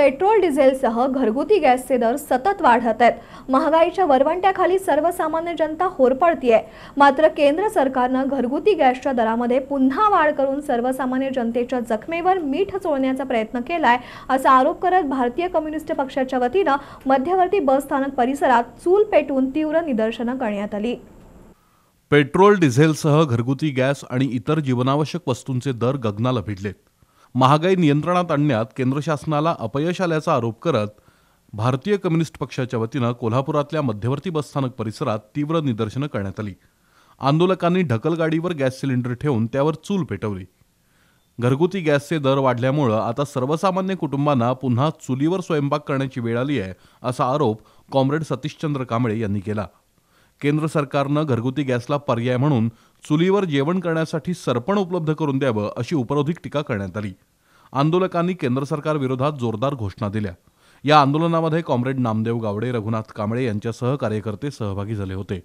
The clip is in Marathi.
पेट्रोल डिझेलसह घरगुती गॅसचे दर सतत वाढत आहेत महागाईच्या वरवंट्याखाली सर्वसामान्य जनता होरपळतीये मात्र केंद्र सरकारनं घरगुती गॅसच्या दरामध्ये पुन्हा वाढ करून सर्वसामान्य जनतेच्या जखमेवर मीठ चोळण्याचा प्रयत्न केलाय असा आरोप करत भारतीय कम्युनिस्ट पक्षाच्या वतीनं मध्यवर्ती बस स्थानक परिसरात चूल पेटवून तीव्र निदर्शनं करण्यात आली पेट्रोल डिझेलसह घरगुती गॅस आणि इतर जीवनावश्यक वस्तूंचे दर गगनाला भिडलेत महागाई नियंत्रणात आणण्यात केंद्र शासनाला अपयश आल्याचा आरोप करत भारतीय कम्युनिस्ट पक्षाच्या वतीनं कोल्हापुरातल्या मध्यवर्ती बसस्थानक परिसरात तीव्र निदर्शनं करण्यात आली आंदोलकांनी ढकलगाडीवर गॅस सिलेंडर ठेवून त्यावर चूल पेटवली घरगुती गॅसचे दर वाढल्यामुळं आता सर्वसामान्य कुटुंबांना पुन्हा चुलीवर स्वयंपाक करण्याची वेळ आली आहे असा आरोप कॉम्रेड सतीशचंद्र कांबळे यांनी केला केंद्र सरकारनं घरगुती गॅसला पर्याय म्हणून चुलीवर जेवण करण्यासाठी सरपण उपलब्ध करून द्यावं अशी उपरोधिक टीका करण्यात आली आंदोलकांनी केंद्र सरकार विरोधात जोरदार घोषणा दिल्या या आंदोलनामध्ये कॉम्रेड नामदेव गावडे रघुनाथ कांबळे यांच्यासह कार्यकर्ते सहभागी झाले होते